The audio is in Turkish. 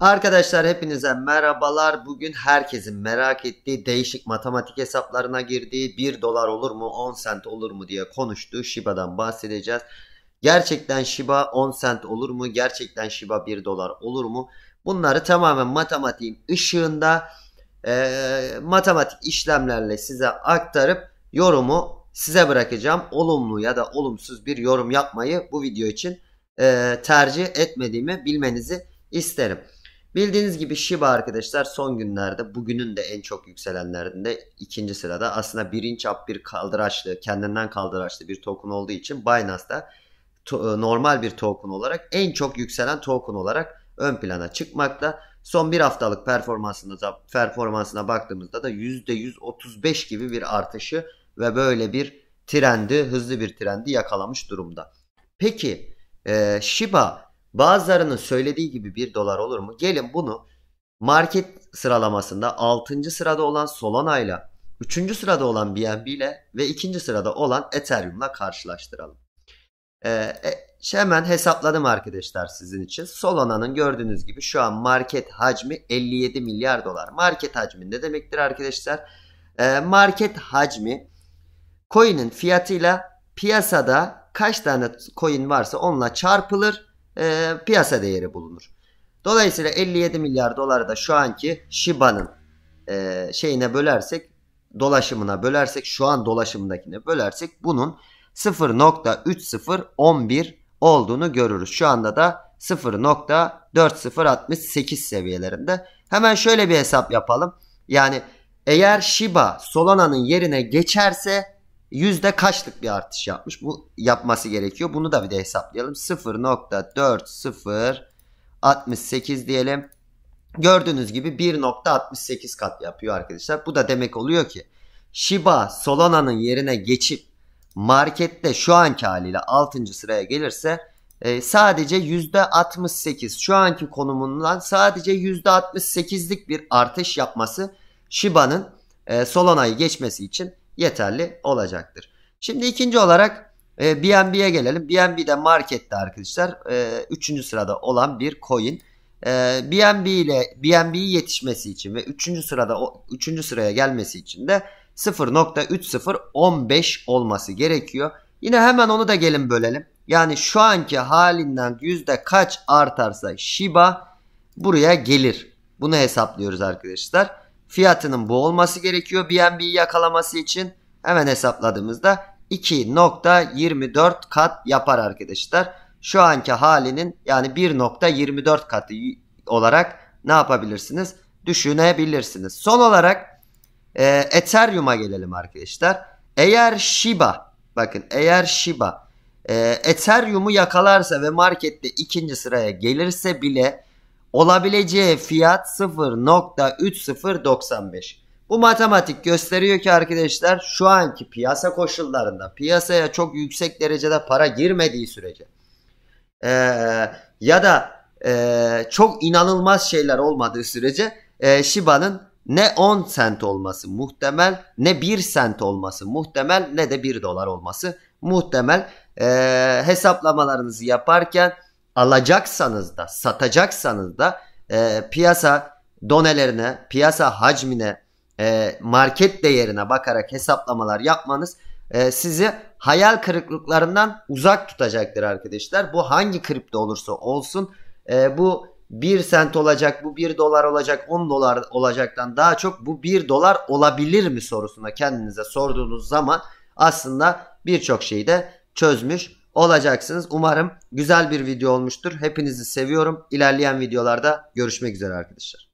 Arkadaşlar hepinize merhabalar. Bugün herkesin merak ettiği değişik matematik hesaplarına girdiği 1 dolar olur mu 10 sent olur mu diye konuştuğu Shiba'dan bahsedeceğiz. Gerçekten Shiba 10 sent olur mu? Gerçekten Shiba 1 dolar olur mu? Bunları tamamen matematiğin ışığında e, matematik işlemlerle size aktarıp yorumu size bırakacağım. Olumlu ya da olumsuz bir yorum yapmayı bu video için e, tercih etmediğimi bilmenizi isterim. Bildiğiniz gibi Shiba arkadaşlar son günlerde bugünün de en çok yükselenlerinde ikinci sırada. Aslında birinci up bir kaldıraçlı kendinden kaldıraçlı bir token olduğu için Binance'da to- e, normal bir token olarak en çok yükselen token olarak ön plana çıkmakta. Son bir haftalık performansına, performansına baktığımızda da %135 gibi bir artışı ve böyle bir trendi hızlı bir trendi yakalamış durumda. Peki e, Shiba Bazılarının söylediği gibi 1 dolar olur mu? Gelin bunu market sıralamasında 6. sırada olan Solana ile 3. sırada olan BNB ile ve 2. sırada olan Ethereum ile karşılaştıralım. Ee, e, şey hemen hesapladım arkadaşlar sizin için. Solana'nın gördüğünüz gibi şu an market hacmi 57 milyar dolar. Market hacmi ne demektir arkadaşlar? Ee, market hacmi coin'in fiyatıyla piyasada kaç tane coin varsa onunla çarpılır e, piyasa değeri bulunur. Dolayısıyla 57 milyar doları da şu anki Shiba'nın e, şeyine bölersek dolaşımına bölersek şu an dolaşımdakine bölersek bunun 0.3011 olduğunu görürüz. Şu anda da 0.4068 seviyelerinde. Hemen şöyle bir hesap yapalım. Yani eğer Shiba Solana'nın yerine geçerse yüzde kaçlık bir artış yapmış? Bu yapması gerekiyor. Bunu da bir de hesaplayalım. 0.4068 diyelim. Gördüğünüz gibi 1.68 kat yapıyor arkadaşlar. Bu da demek oluyor ki Shiba Solana'nın yerine geçip markette şu anki haliyle 6. sıraya gelirse e, sadece %68 şu anki konumundan sadece %68'lik bir artış yapması Shiba'nın e, Solana'yı geçmesi için yeterli olacaktır. Şimdi ikinci olarak e, BNB'ye gelelim. BNB de markette arkadaşlar e, üçüncü sırada olan bir coin. E, BNB ile BNB'yi yetişmesi için ve üçüncü sırada üçüncü sıraya gelmesi için de 0.3015 olması gerekiyor. Yine hemen onu da gelin bölelim. Yani şu anki halinden yüzde kaç artarsa Shiba buraya gelir. Bunu hesaplıyoruz arkadaşlar. Fiyatının bu olması gerekiyor BNB'yi yakalaması için. Hemen hesapladığımızda 2.24 kat yapar arkadaşlar. Şu anki halinin yani 1.24 katı olarak ne yapabilirsiniz? Düşünebilirsiniz. Son olarak e, Ethereum'a gelelim arkadaşlar. Eğer Shiba bakın eğer Shiba e, Ethereum'u yakalarsa ve markette ikinci sıraya gelirse bile olabileceği fiyat 0.3095. Bu matematik gösteriyor ki arkadaşlar şu anki piyasa koşullarında piyasaya çok yüksek derecede para girmediği sürece e, ya da e, çok inanılmaz şeyler olmadığı sürece e, Shiba'nın ne 10 sent olması muhtemel ne 1 sent olması muhtemel ne de 1 dolar olması muhtemel. E, hesaplamalarınızı yaparken alacaksanız da satacaksanız da e, piyasa donelerine, piyasa hacmine, e, market değerine bakarak hesaplamalar yapmanız e, sizi hayal kırıklıklarından uzak tutacaktır arkadaşlar. Bu hangi kripto olursa olsun e, bu 1 sent olacak, bu 1 dolar olacak, 10 dolar olacaktan daha çok bu 1 dolar olabilir mi sorusuna kendinize sorduğunuz zaman aslında birçok şeyi de çözmüş olacaksınız. Umarım güzel bir video olmuştur. Hepinizi seviyorum. İlerleyen videolarda görüşmek üzere arkadaşlar.